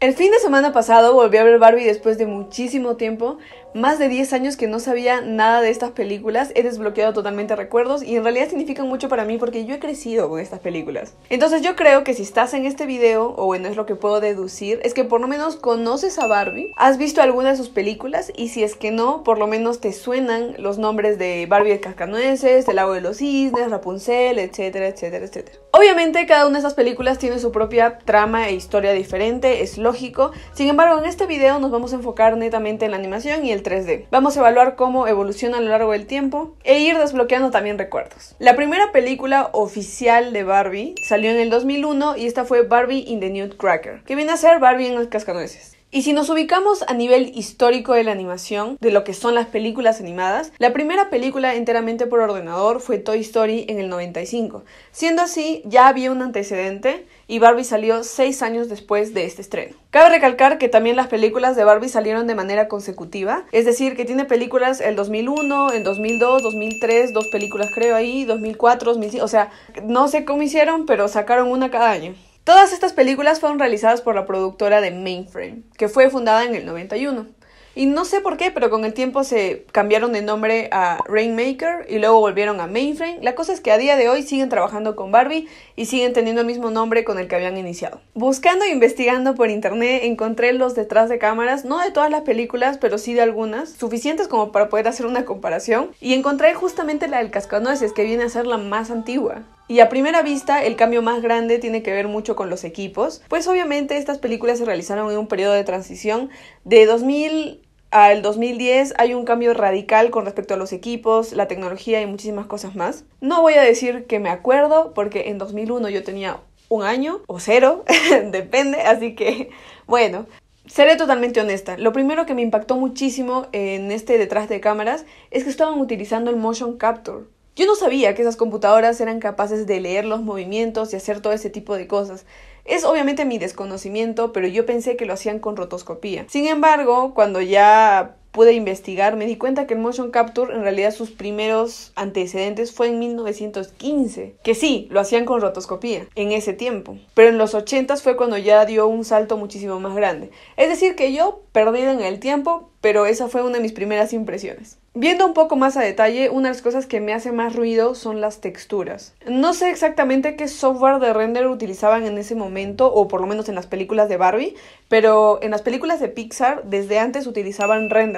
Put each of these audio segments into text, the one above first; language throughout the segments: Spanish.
El fin de semana pasado volví a ver Barbie después de muchísimo tiempo, más de 10 años que no sabía nada de estas películas, he desbloqueado totalmente recuerdos y en realidad significan mucho para mí porque yo he crecido con estas películas. Entonces yo creo que si estás en este video, o bueno es lo que puedo deducir, es que por lo menos conoces a Barbie, has visto alguna de sus películas y si es que no, por lo menos te suenan los nombres de Barbie de Cascanueces, El Lago de los Cisnes, Rapunzel, etcétera, etcétera, etcétera. Obviamente cada una de estas películas tiene su propia trama e historia diferente, es sin embargo, en este video nos vamos a enfocar netamente en la animación y el 3D. Vamos a evaluar cómo evoluciona a lo largo del tiempo e ir desbloqueando también recuerdos. La primera película oficial de Barbie salió en el 2001 y esta fue Barbie in the Nude Cracker, que viene a ser Barbie en los cascanueces. Y si nos ubicamos a nivel histórico de la animación, de lo que son las películas animadas, la primera película enteramente por ordenador fue Toy Story en el 95. Siendo así, ya había un antecedente y Barbie salió seis años después de este estreno. Cabe recalcar que también las películas de Barbie salieron de manera consecutiva, es decir, que tiene películas el 2001, el 2002, 2003, dos películas creo ahí, 2004, 2005, o sea, no sé cómo hicieron, pero sacaron una cada año. Todas estas películas fueron realizadas por la productora de Mainframe, que fue fundada en el 91. Y no sé por qué, pero con el tiempo se cambiaron de nombre a Rainmaker y luego volvieron a Mainframe. La cosa es que a día de hoy siguen trabajando con Barbie y siguen teniendo el mismo nombre con el que habían iniciado. Buscando e investigando por internet encontré los detrás de cámaras, no de todas las películas, pero sí de algunas, suficientes como para poder hacer una comparación. Y encontré justamente la del cascanueces, que viene a ser la más antigua. Y a primera vista, el cambio más grande tiene que ver mucho con los equipos, pues obviamente estas películas se realizaron en un periodo de transición de 2000 al 2010 hay un cambio radical con respecto a los equipos, la tecnología y muchísimas cosas más. No voy a decir que me acuerdo porque en 2001 yo tenía un año o cero, depende, así que bueno. Seré totalmente honesta. Lo primero que me impactó muchísimo en este detrás de cámaras es que estaban utilizando el motion capture. Yo no sabía que esas computadoras eran capaces de leer los movimientos y hacer todo ese tipo de cosas. Es obviamente mi desconocimiento, pero yo pensé que lo hacían con rotoscopía. Sin embargo, cuando ya pude investigar, me di cuenta que el motion capture en realidad sus primeros antecedentes fue en 1915, que sí, lo hacían con rotoscopía en ese tiempo, pero en los 80 fue cuando ya dio un salto muchísimo más grande. Es decir, que yo perdí en el tiempo, pero esa fue una de mis primeras impresiones. Viendo un poco más a detalle, una de las cosas que me hace más ruido son las texturas. No sé exactamente qué software de render utilizaban en ese momento, o por lo menos en las películas de Barbie, pero en las películas de Pixar desde antes utilizaban render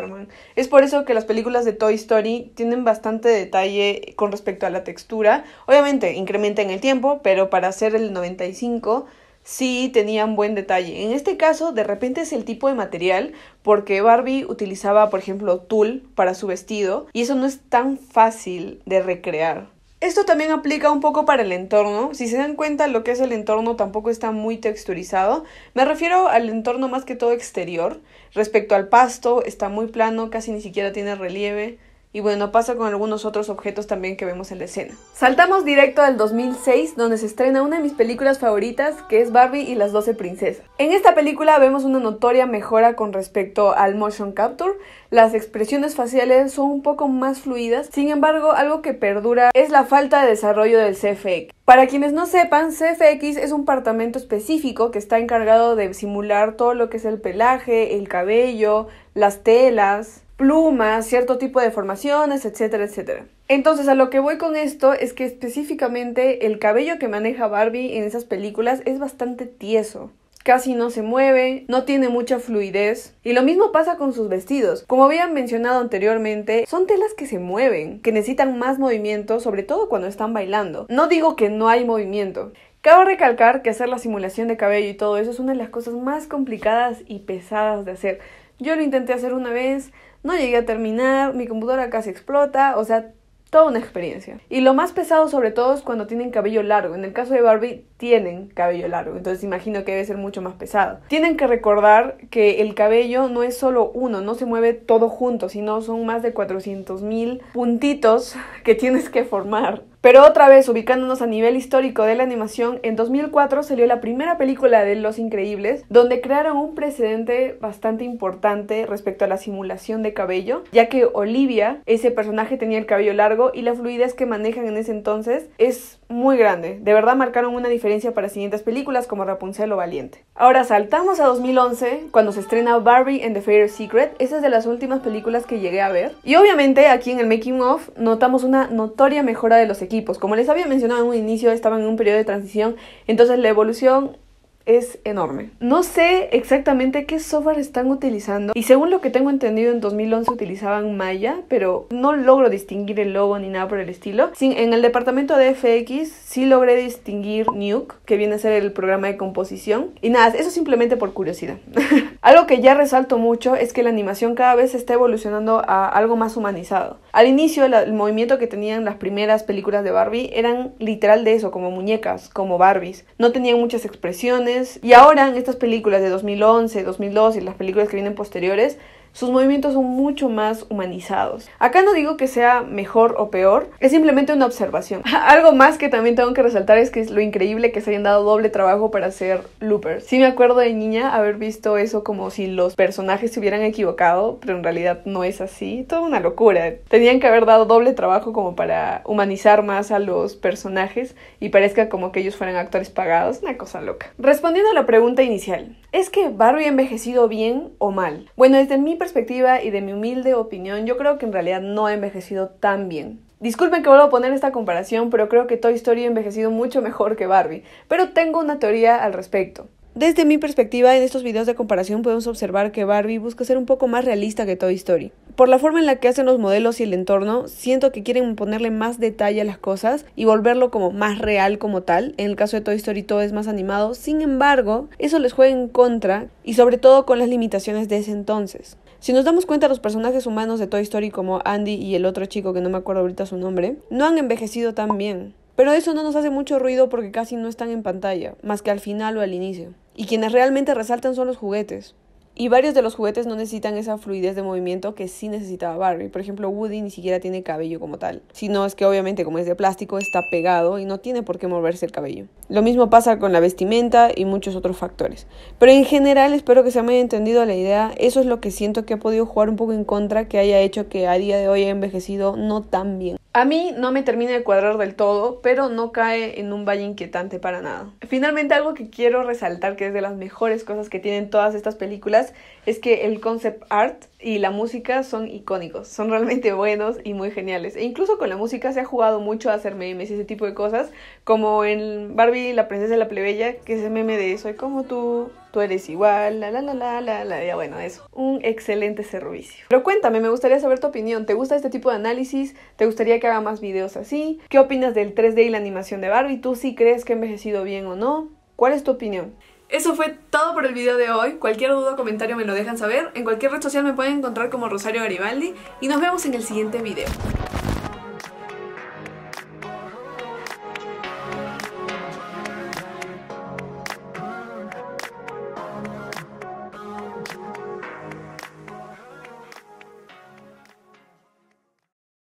es por eso que las películas de Toy Story tienen bastante detalle con respecto a la textura. Obviamente incrementa en el tiempo, pero para hacer el 95 sí tenían buen detalle. En este caso, de repente es el tipo de material, porque Barbie utilizaba, por ejemplo, tul para su vestido, y eso no es tan fácil de recrear. Esto también aplica un poco para el entorno. Si se dan cuenta, lo que es el entorno tampoco está muy texturizado. Me refiero al entorno más que todo exterior. Respecto al pasto, está muy plano, casi ni siquiera tiene relieve. Y bueno, pasa con algunos otros objetos también que vemos en la escena. Saltamos directo al 2006, donde se estrena una de mis películas favoritas, que es Barbie y las 12 princesas. En esta película vemos una notoria mejora con respecto al motion capture. Las expresiones faciales son un poco más fluidas, sin embargo, algo que perdura es la falta de desarrollo del CFX. Para quienes no sepan, CFX es un departamento específico que está encargado de simular todo lo que es el pelaje, el cabello, las telas, plumas, cierto tipo de formaciones, etcétera, etcétera. Entonces, a lo que voy con esto es que específicamente el cabello que maneja Barbie en esas películas es bastante tieso casi no se mueve, no tiene mucha fluidez. Y lo mismo pasa con sus vestidos. Como habían mencionado anteriormente, son telas que se mueven, que necesitan más movimiento, sobre todo cuando están bailando. No digo que no hay movimiento. Cabe recalcar que hacer la simulación de cabello y todo eso es una de las cosas más complicadas y pesadas de hacer. Yo lo intenté hacer una vez, no llegué a terminar, mi computadora casi explota, o sea, toda una experiencia. Y lo más pesado sobre todo es cuando tienen cabello largo. En el caso de Barbie tienen cabello largo, entonces imagino que debe ser mucho más pesado. Tienen que recordar que el cabello no es solo uno, no se mueve todo junto, sino son más de 400.000 mil puntitos que tienes que formar. Pero otra vez, ubicándonos a nivel histórico de la animación, en 2004 salió la primera película de Los Increíbles, donde crearon un precedente bastante importante respecto a la simulación de cabello, ya que Olivia, ese personaje tenía el cabello largo y la fluidez que manejan en ese entonces es muy grande. De verdad marcaron una diferencia para siguientes películas como Rapunzel o Valiente. Ahora saltamos a 2011, cuando se estrena Barbie and the Fair Secret. Esa es de las últimas películas que llegué a ver. Y obviamente aquí en el making of notamos una notoria mejora de los como les había mencionado en un inicio, estaban en un periodo de transición, entonces la evolución es enorme. No sé exactamente qué software están utilizando y según lo que tengo entendido en 2011 utilizaban Maya, pero no logro distinguir el logo ni nada por el estilo. en el departamento de FX sí logré distinguir Nuke, que viene a ser el programa de composición. Y nada, eso simplemente por curiosidad. Algo que ya resalto mucho es que la animación cada vez está evolucionando a algo más humanizado. Al inicio el movimiento que tenían las primeras películas de Barbie eran literal de eso, como muñecas, como Barbies. No tenían muchas expresiones y ahora en estas películas de 2011, 2012 y las películas que vienen posteriores, sus movimientos son mucho más humanizados. Acá no digo que sea mejor o peor, es simplemente una observación. Algo más que también tengo que resaltar es que es lo increíble que se hayan dado doble trabajo para hacer loopers. Sí me acuerdo de niña haber visto eso como si los personajes se hubieran equivocado, pero en realidad no es así. Toda una locura. Tenían que haber dado doble trabajo como para humanizar más a los personajes y parezca como que ellos fueran actores pagados. Una cosa loca. Respondiendo a la pregunta inicial, ¿es que Barbie ha envejecido bien o mal? Bueno, desde mi perspectiva y de mi humilde opinión, yo creo que en realidad no ha envejecido tan bien. Disculpen que vuelvo a poner esta comparación, pero creo que Toy Story ha envejecido mucho mejor que Barbie, pero tengo una teoría al respecto. Desde mi perspectiva, en estos videos de comparación podemos observar que Barbie busca ser un poco más realista que Toy Story. Por la forma en la que hacen los modelos y el entorno, siento que quieren ponerle más detalle a las cosas y volverlo como más real como tal. En el caso de Toy Story todo es más animado, sin embargo, eso les juega en contra y sobre todo con las limitaciones de ese entonces. Si nos damos cuenta, los personajes humanos de Toy Story como Andy y el otro chico que no me acuerdo ahorita su nombre, no han envejecido tan bien. Pero eso no nos hace mucho ruido porque casi no están en pantalla, más que al final o al inicio. Y quienes realmente resaltan son los juguetes. Y varios de los juguetes no necesitan esa fluidez de movimiento que sí necesitaba Barbie. Por ejemplo, Woody ni siquiera tiene cabello como tal, sino es que obviamente como es de plástico está pegado y no tiene por qué moverse el cabello. Lo mismo pasa con la vestimenta y muchos otros factores. Pero en general espero que se me haya entendido la idea. Eso es lo que siento que ha podido jugar un poco en contra, que haya hecho que a día de hoy haya envejecido no tan bien. A mí no me termina de cuadrar del todo, pero no cae en un valle inquietante para nada. Finalmente algo que quiero resaltar que es de las mejores cosas que tienen todas estas películas es que el concept art y la música son icónicos, son realmente buenos y muy geniales. E incluso con la música se ha jugado mucho a hacer memes y ese tipo de cosas, como en Barbie, la princesa de la plebeya, que es el meme de soy como tú, tú eres igual, la la la la la la, ya bueno, eso. Un excelente servicio. Pero cuéntame, me gustaría saber tu opinión. ¿Te gusta este tipo de análisis? ¿Te gustaría que haga más videos así? ¿Qué opinas del 3D y la animación de Barbie? ¿Tú sí crees que ha envejecido bien o no? ¿Cuál es tu opinión? Eso fue todo por el video de hoy. Cualquier duda o comentario me lo dejan saber. En cualquier red social me pueden encontrar como Rosario Garibaldi. Y nos vemos en el siguiente video.